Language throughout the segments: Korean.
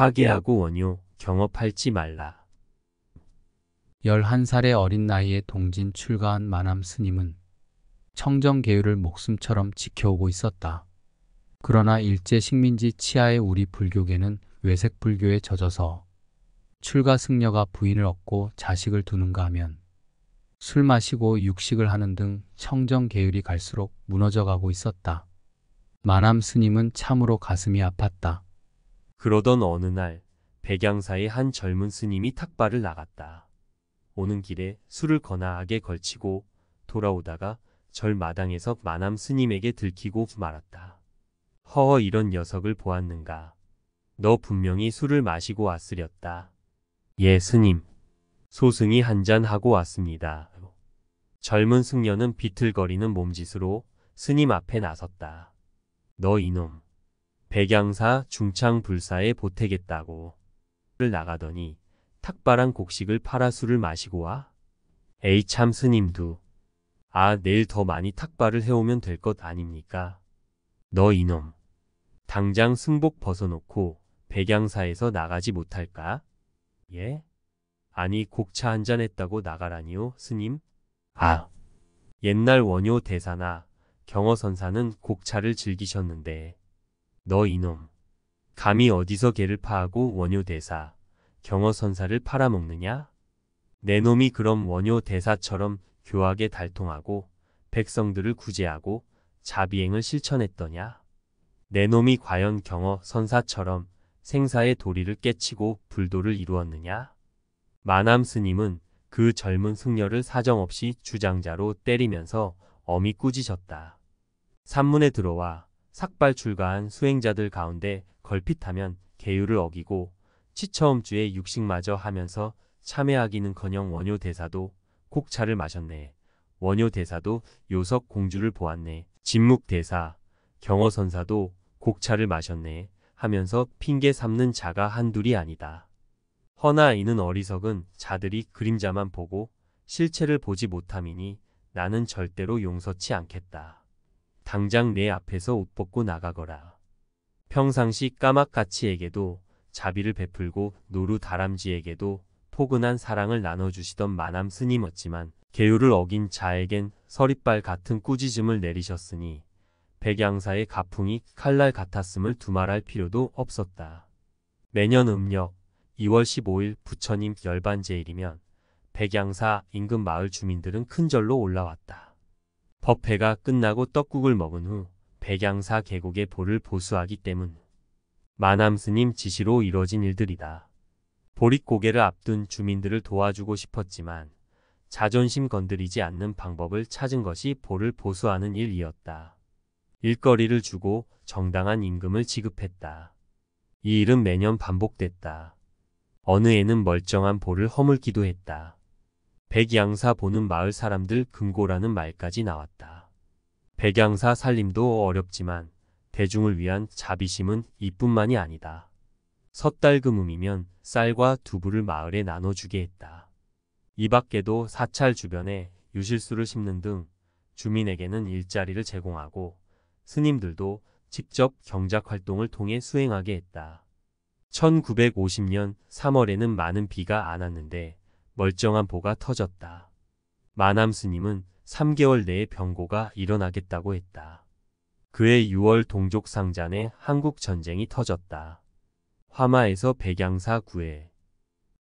화기하고 원효, 경업할지 말라. 11살의 어린 나이에 동진 출가한 마남 스님은 청정 계율을 목숨처럼 지켜오고 있었다. 그러나 일제 식민지 치하의 우리 불교계는 외색 불교에 젖어서 출가 승려가 부인을 얻고 자식을 두는가 하면 술 마시고 육식을 하는 등 청정 계율이 갈수록 무너져가고 있었다. 마남 스님은 참으로 가슴이 아팠다. 그러던 어느 날 백양사의 한 젊은 스님이 탁발을 나갔다. 오는 길에 술을 거나하게 걸치고 돌아오다가 절 마당에서 마남 스님에게 들키고 말았다. 허허 이런 녀석을 보았는가. 너 분명히 술을 마시고 왔으렸다. 예 스님. 소승이 한 잔 하고 왔습니다. 젊은 승려는 비틀거리는 몸짓으로 스님 앞에 나섰다. 너 이놈. 백양사 중창불사에 보태겠다고 를 나가더니 탁발한 곡식을 팔아 술을 마시고 와. 에이 참 스님도. 아 내일 더 많이 탁발을 해오면 될 것 아닙니까? 너 이놈. 당장 승복 벗어놓고 백양사에서 나가지 못할까? 예? 아니 곡차 한잔 했다고 나가라니요 스님? 아. 옛날 원효 대사나 경어선사는 곡차를 즐기셨는데 너 이놈. 감히 어디서 개를 파하고 원효대사, 경어선사를 팔아먹느냐? 내 놈이 그럼 원효대사처럼 교하게 달통하고 백성들을 구제하고 자비행을 실천했더냐? 내 놈이 과연 경어선사처럼 생사의 도리를 깨치고 불도를 이루었느냐? 마남 스님은 그 젊은 승려를 사정없이 주장자로 때리면서 어미 꾸짖었다. 산문에 들어와 삭발 출가한 수행자들 가운데 걸핏하면 계율을 어기고 치처음주에 육식마저 하면서 참회하기는커녕 원효 대사도 곡차를 마셨네. 원효 대사도 요석 공주를 보았네. 진묵 대사, 경어선사도 곡차를 마셨네. 하면서 핑계 삼는 자가 한둘이 아니다. 허나 이는 어리석은 자들이 그림자만 보고 실체를 보지 못함이니 나는 절대로 용서치 않겠다. 당장 내 앞에서 옷 벗고 나가거라. 평상시 까막가치에게도 자비를 베풀고 노루 다람쥐에게도 포근한 사랑을 나눠주시던 마남 스님었지만 계율을 어긴 자에겐 서리발 같은 꾸짖음을 내리셨으니 백양사의 가풍이 칼날 같았음을 두말할 필요도 없었다. 매년 음력 2월 15일 부처님 열반제일이면 백양사 인근 마을 주민들은 큰절로 올라왔다. 법회가 끝나고 떡국을 먹은 후 백양사 계곡의 보를 보수하기 때문 마남스님 지시로 이뤄진 일들이다. 보릿 고개를 앞둔 주민들을 도와주고 싶었지만 자존심 건드리지 않는 방법을 찾은 것이 보를 보수하는 일이었다. 일거리를 주고 정당한 임금을 지급했다. 이 일은 매년 반복됐다. 어느 애는 멀쩡한 보를 허물기도 했다. 백양사 보는 마을 사람들 금고라는 말까지 나왔다. 백양사 살림도 어렵지만 대중을 위한 자비심은 이뿐만이 아니다. 섣달 금음이면 쌀과 두부를 마을에 나눠주게 했다. 이 밖에도 사찰 주변에 유실수를 심는 등 주민에게는 일자리를 제공하고 스님들도 직접 경작활동을 통해 수행하게 했다. 1950년 3월에는 많은 비가 안 왔는데 멀쩡한 보가 터졌다. 마남 스님은 3개월 내에 병고가 일어나겠다고 했다. 그해 6월 동족 상잔에 한국 전쟁이 터졌다. 화마에서 백양사 구해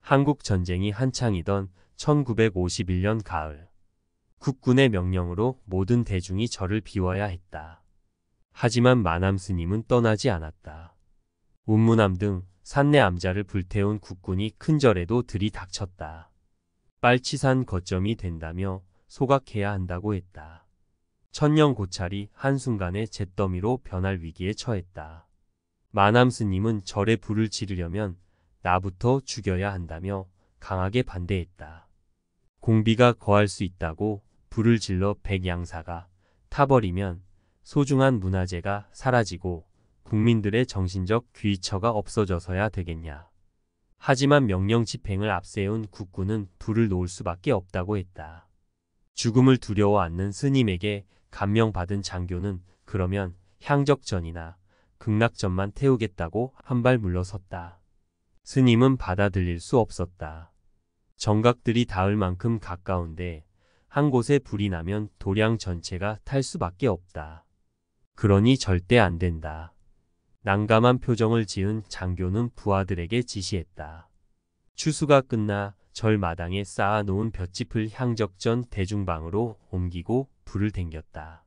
한국 전쟁이 한창이던 1951년 가을 국군의 명령으로 모든 대중이 저를 비워야 했다. 하지만 마남 스님은 떠나지 않았다. 운문암 등 산내 암자를 불태운 국군이 큰 절에도 들이닥쳤다. 빨치산 거점이 된다며 소각해야 한다고 했다. 천년 고찰이 한순간에 잿더미로 변할 위기에 처했다. 마남스님은 절에 불을 지르려면 나부터 죽여야 한다며 강하게 반대했다. 공비가 거할 수 있다고 불을 질러 백양사가 타버리면 소중한 문화재가 사라지고 국민들의 정신적 귀처가 없어져서야 되겠냐. 하지만 명령 집행을 앞세운 국군은 불을 놓을 수밖에 없다고 했다. 죽음을 두려워 않는 스님에게 감명받은 장교는 그러면 향적전이나 극락전만 태우겠다고 한 발 물러섰다. 스님은 받아들일 수 없었다. 정각들이 닿을 만큼 가까운데 한 곳에 불이 나면 도량 전체가 탈 수밖에 없다. 그러니 절대 안 된다. 난감한 표정을 지은 장교는 부하들에게 지시했다. 추수가 끝나 절 마당에 쌓아놓은 볏짚을 향적전 대중방으로 옮기고 불을 댕겼다.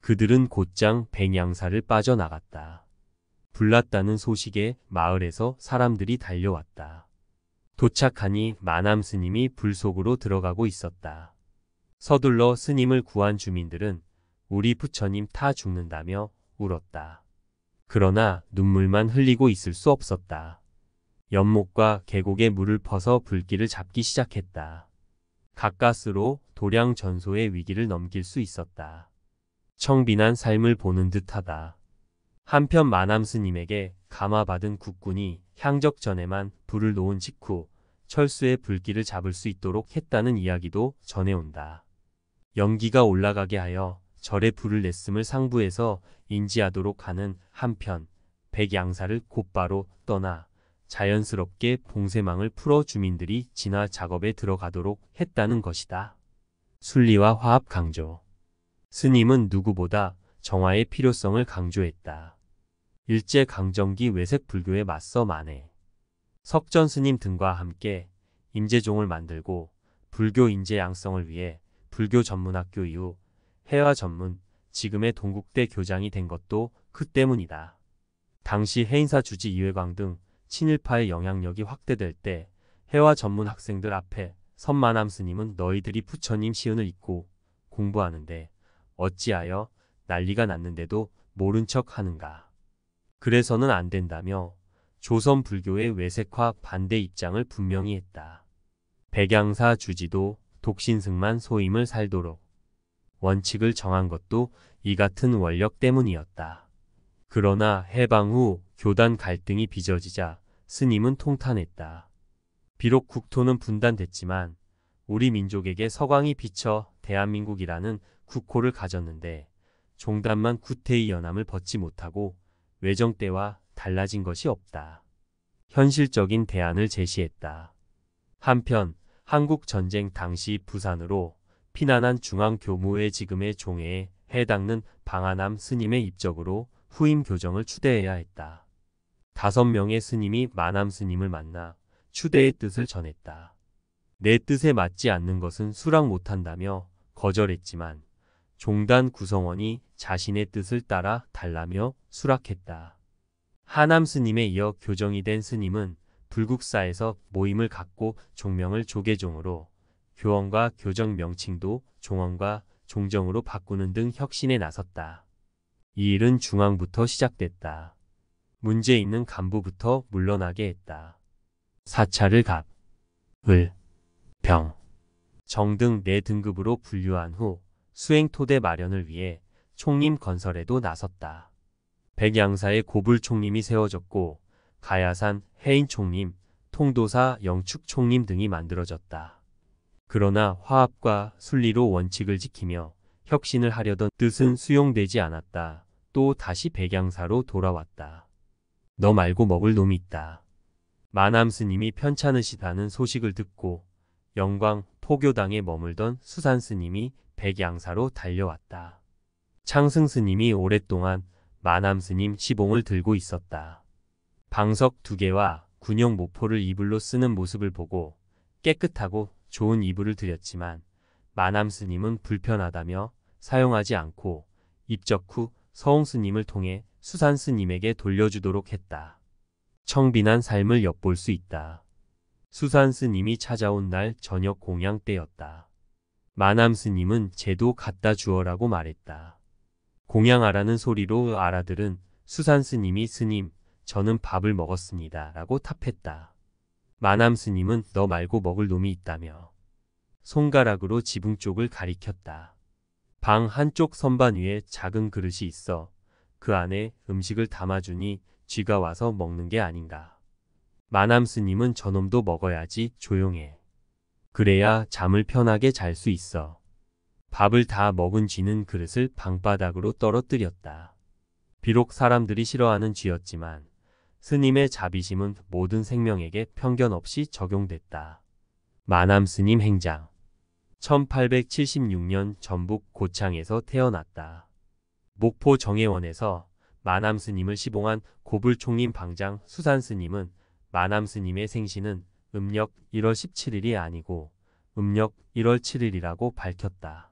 그들은 곧장 백양사를 빠져나갔다. 불났다는 소식에 마을에서 사람들이 달려왔다. 도착하니 마남 스님이 불 속으로 들어가고 있었다. 서둘러 스님을 구한 주민들은 우리 부처님 타 죽는다며 울었다. 그러나 눈물만 흘리고 있을 수 없었다. 연못과 계곡에 물을 퍼서 불길을 잡기 시작했다. 가까스로 도량 전소의 위기를 넘길 수 있었다. 청빈한 삶을 보는 듯하다. 한편 마남 스님에게 감화받은 국군이 향적 전에만 불을 놓은 직후 철수의 불길을 잡을 수 있도록 했다는 이야기도 전해온다. 연기가 올라가게 하여 절에 불을 냈음을 상부해서 인지하도록 하는 한편 백양사를 곧바로 떠나 자연스럽게 봉쇄망을 풀어 주민들이 진화 작업에 들어가도록 했다는 것이다. 순리와 화합 강조 스님은 누구보다 정화의 필요성을 강조했다. 일제강점기 외색불교에 맞서 만해 석전 스님 등과 함께 임재종을 만들고 불교 인재 양성을 위해 불교 전문학교 이후 해와 전문, 지금의 동국대 교장이 된 것도 그 때문이다. 당시 해인사 주지 이회광 등 친일파의 영향력이 확대될 때 해와 전문 학생들 앞에 선만함 스님은 너희들이 부처님 시은을 잊고 공부하는데 어찌하여 난리가 났는데도 모른 척 하는가. 그래서는 안 된다며 조선 불교의 외색화 반대 입장을 분명히 했다. 백양사 주지도 독신승만 소임을 살도록 원칙을 정한 것도 이 같은 원력 때문이었다. 그러나 해방 후 교단 갈등이 빚어지자 스님은 통탄했다. 비록 국토는 분단됐지만 우리 민족에게 서광이 비쳐 대한민국이라는 국호를 가졌는데 종단만 구태의 연함을 벗지 못하고 외정 때와 달라진 것이 없다. 현실적인 대안을 제시했다. 한편 한국 전쟁 당시 부산으로 피난한 중앙교무의 지금의 종회에 해당는 방한남 스님의 입적으로 후임 교정을 추대해야 했다. 다섯 명의 스님이 만암 스님을 만나 추대의 뜻을 전했다. 내 뜻에 맞지 않는 것은 수락 못한다며 거절했지만 종단 구성원이 자신의 뜻을 따라 달라며 수락했다. 하남 스님에 이어 교정이 된 스님은 불국사에서 모임을 갖고 종명을 조계종으로 교원과 교정 명칭도 종원과 종정으로 바꾸는 등 혁신에 나섰다. 이 일은 중앙부터 시작됐다. 문제 있는 간부부터 물러나게 했다. 사찰을 갑, 을, 병, 정 등 네 등급으로 분류한 후 수행토대 마련을 위해 총림 건설에도 나섰다. 백양사의 고불 총림이 세워졌고 가야산 해인 총림, 통도사 영축 총림 등이 만들어졌다. 그러나 화합과 순리로 원칙을 지키며 혁신을 하려던 뜻은 수용되지 않았다. 또 다시 백양사로 돌아왔다. 너 말고 먹을 놈이 있다. 마남 스님이 편찮으시다는 소식을 듣고 영광 포교당에 머물던 수산 스님이 백양사로 달려왔다. 창승 스님이 오랫동안 마남 스님 시봉을 들고 있었다. 방석 두 개와 군용 모포를 이불로 쓰는 모습을 보고 깨끗하고 좋은 이불을 드렸지만 마남 스님은 불편하다며 사용하지 않고 입적 후 서홍 스님을 통해 수산 스님에게 돌려주도록 했다. 청빈한 삶을 엿볼 수 있다. 수산 스님이 찾아온 날 저녁 공양 때였다. 마남 스님은 제도 갖다 주어라고 말했다. 공양아라는 소리로 알아들은 수산 스님이 스님, 저는 밥을 먹었습니다. 라고 탑했다. 마남 스님은 너 말고 먹을 놈이 있다며 손가락으로 지붕 쪽을 가리켰다. 방 한쪽 선반 위에 작은 그릇이 있어 그 안에 음식을 담아주니 쥐가 와서 먹는 게 아닌가. 마남 스님은 저놈도 먹어야지 조용해. 그래야 잠을 편하게 잘 수 있어. 밥을 다 먹은 쥐는 그릇을 방바닥으로 떨어뜨렸다. 비록 사람들이 싫어하는 쥐였지만 스님의 자비심은 모든 생명에게 편견 없이 적용됐다. 마남 스님 행장 1876년 전북 고창에서 태어났다. 목포 정혜원에서 마남 스님을 시봉한 고불총림 방장 수산 스님은 마남 스님의 생신은 음력 1월 17일이 아니고 음력 1월 7일이라고 밝혔다.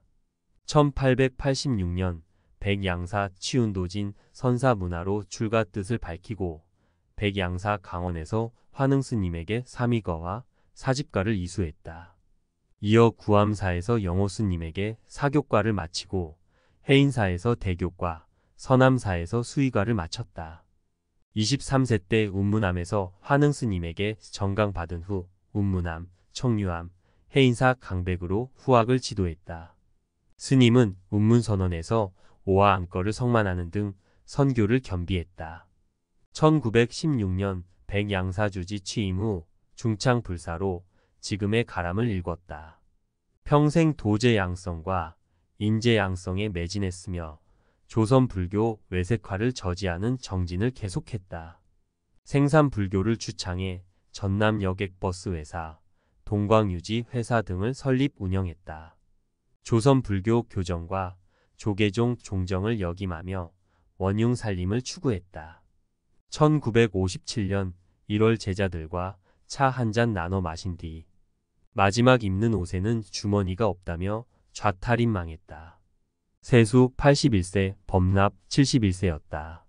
1886년 백양사 치운도진 선사 문화로 출가 뜻을 밝히고 백양사 강원에서 환흥스님에게 삼위거와 사집가를 이수했다. 이어 구암사에서 영호스님에게 사교과를 마치고 해인사에서 대교과, 서남사에서 수위과를 마쳤다. 23세 때 운문암에서 환흥스님에게 정강받은 후 운문암, 청류암, 해인사 강백으로 후학을 지도했다. 스님은 운문선언에서 오화암거를 성만하는 등 선교를 겸비했다. 1916년 백양사주지 취임 후 중창불사로 지금의 가람을 읽었다 평생 도제양성과 인재양성에 매진했으며 조선불교 외색화를 저지하는 정진을 계속했다. 생산불교를 주창해 전남 여객버스 회사, 동광유지 회사 등을 설립 운영했다. 조선불교 교정과 조계종 종정을 역임하며 원융 살림을 추구했다. 1957년 1월 제자들과 차 한 잔 나눠 마신 뒤 마지막 입는 옷에는 주머니가 없다며 좌탈인 망했다. 세수 81세, 범납 71세였다.